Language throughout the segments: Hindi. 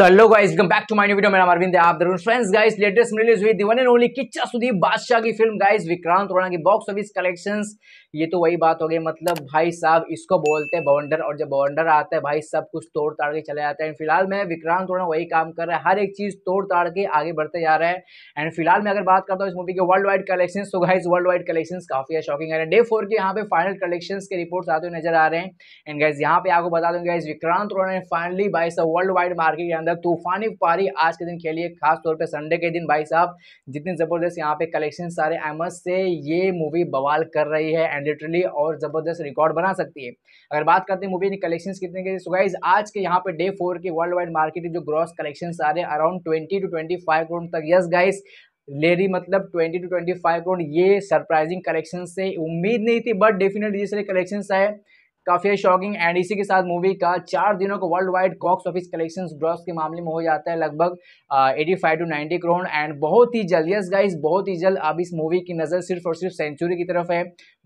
hello guys welcome back to my new video मेरा अरविंद आप दरुण फ्रेंड्स गाइस लेटेस्ट रिलीज हुई the one and only Kichcha Sudeep Badshah की फिल्म गाइस विक्रांत रोना की बॉक्स ऑफिस कलेक्शंस ये तो वही बात हो गई मतलब भाई साहब इसको बोलते हैं बाउंडर और जब बाउंडर आता है भाई सब कुछ तोड़ ताड़ के चले जाते हैं फिलहाल में विक्रांत रोना वही काम कर रहा है हर एक चीज़ तोड़ ताड़ के आगे बढ़ते जा रहा है एंड फिलहाल मैं अगर बात करता हूँ इस मूवी के वर्ल्ड वाइड कलेक्शन तो गाइज वर्ल्ड वाइड कलेक्शन काफी है शॉकिंग है डे फोर के यहाँ पे फाइनल कलेक्शन के रिपोर्ट आते हुए नजर आ रहे हैं एंड गाइज यहाँ पे आपको बता दूंगा गाइज विक्रांत रोना ने फाइनली भाई साहब वर्ल्ड वाइड मार्केट अंदर तूफानी पारी आज के दिन खेली है खासतौर पर संडे के दिन भाई साहब जितनी ज़बरदस्त यहाँ पे कलेक्शन सारे अहमद से ये मूवी बवाल कर रही है एंड लिटरली और ज़बरदस्त रिकॉर्ड बना सकती है अगर बात करते हैं मूवी की कलेक्शन कितने के सुगाइज तो आज के यहाँ पे डे फोर की वर्ल्ड वाइड मार्केट जो ग्रॉस कलेक्शन आ रहे around twenty two twenty five crore तक यस गाइज लेरी मतलब 20 टू 25 करोड़ ये सरप्राइजिंग कलेक्शन से उम्मीद नहीं थी बट डेफिनेटली जिस कलेक्शन आए काफ़ी है शॉकिंग एंड इसी के साथ मूवी का चार दिनों का world wide box office collections gross के मामले में हो जाता है लगभग eighty five to ninety crore and बहुत ही जल्द यस गाइस बहुत ही जल्द अब इस मूवी की नज़र सिर्फ और सिर्फ सेंचुरी की तरफ है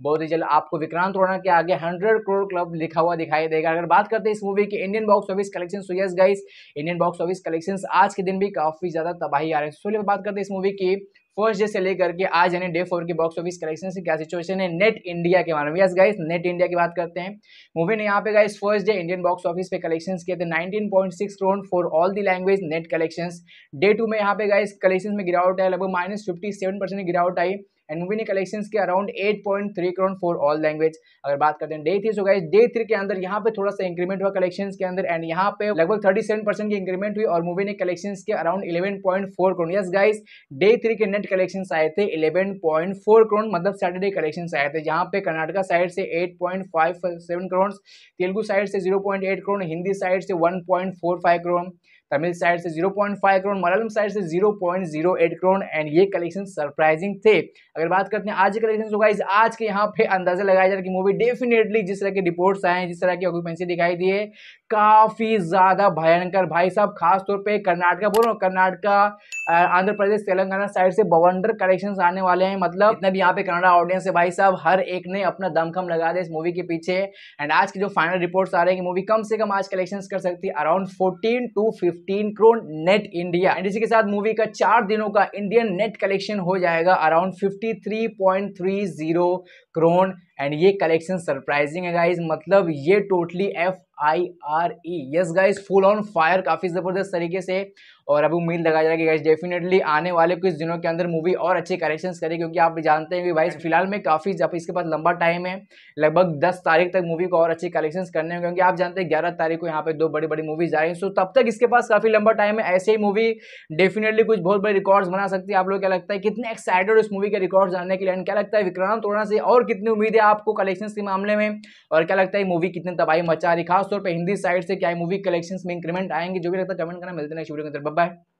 बहुत ही जल्द आपको विक्रांत रोना के आगे हंड्रेड करोड़ क्लब लिखा हुआ दिखाई देगा अगर बात करते हैं इस मूवी की इंडियन बॉक्स ऑफिस कलेक्शन तो yes guys Indian box office collection आज के दिन भी काफ़ी ज़्यादा तबाही आ रहे हैं बात करते हैं इस मूवी की फर्स्ट डे से लेकर के आज यानी डे फोर के बॉक्स ऑफिस कलेक्शन से क्या सिचुएशन है नेट इंडिया के बारे में यस गाइस नेट इंडिया की बात करते हैं मूवी ने यहाँ पे guys first day Indian box office पे कलेक्शन किए थे 19.6 crore for all the language net collection day two में यहाँ पे गाइस कलेक्शन में गिरावट आई लगभग माइनस फिफ्टी गिरावट आई एंड ने कलेक्शन के around eight point three crore for all language अगर बात करते हैं day three so guys day three के अंदर यहाँ पे थोड़ा सा इंक्रीमेंट हुआ कलेक्शन के अंदर एंड यहाँ पे लगभग थर्टी सेवन परसेंट की इंक्रीमेंट हुई और मूवी ने कलेक्शन के around eleven point four crore yes guys day three के नेट कलेक्शन आए थे इलेवन पॉइंट फोर करोड़ मतलब सैटरडे कलेक्शन आए थे जहाँ पे कर्नाटका साइड से eight point five seven crore Telugu side से zero point eight crore Hindi side से one point four five crore Tamil side से 0.5 करोड़ मलयालम साइड से 0.08 करोड़ एंड ये कलेक्शन सरप्राइजिंग थे अगर बात करते हैं आज के कलेक्शन होगा इस आज के यहाँ पे अंदाजा लगाया जा रहा है कि मूवी डेफिनेटली जिस तरह के रिपोर्ट्स आए हैं जिस तरह की ऑक्यूपेंसी दिखाई दी है काफ़ी ज़्यादा भयंकर भाई साहब खासतौर पर कर्नाटक बोल रहा कर्नाटका आंध्र प्रदेश तेलंगाना साइड से बवंडर कलेक्शन आने वाले हैं मतलब इतना भी यहाँ पे कनाडा ऑडियंस है भाई साहब हर एक ने अपना दमखम लगा दिया इस मूवी के पीछे एंड आज की जो फाइनल रिपोर्ट्स आ रहे हैं कि मूवी कम से कम आज कलेक्शन कर सकती है around fourteen to fifty fifteen crore net India and इसी के साथ मूवी का चार दिनों का इंडियन नेट कलेक्शन हो जाएगा around fifty three point three zero crore and ये कलेक्शन सरप्राइजिंग है गाइज मतलब ये totally F I R E yes guys full on fire काफ़ी ज़बरदस्त तरीके से और अभी उम्मीद लगाया जा रहा है गाइज डेफिनेटली आने वाले कुछ दिनों के अंदर मूवी और अच्छे कलेक्शन करे क्योंकि आप जानते हैं कि भाई फिलहाल में काफ़ी जब इसके पास लंबा टाइम है लगभग दस तारीख तक मूवी को और अच्छे कलेक्शन करने हैं क्योंकि आप जानते हैं ग्यारह तारीख को यहाँ पे दो बड़ी बड़ी मूवीज आ रही हैं सो तब तक इसके पास काफ़ी लंबा टाइम है ऐसे ही मूवी डेफिनेटली कुछ बहुत बड़े रिकॉर्ड्स बना सकती है आप लोग क्या लगता है कितने एक्साइटेड उस मूवी के रिकॉर्ड्स जानने के लिए एंड क्या लगता है विक्रांत थोड़ा से और कितनी उम्मीद है आपको कलेक्शन के मामले में और क्या लगता है मूवी कितने तबाही मचा रही खासतौर पर हिंदी साइड से क्या मूवी कलेक्शन में इंक्रीमेंट आएंगे जो भी लगता है कमेंट करना मिलते हैं नेक्स्ट के अंदर बाय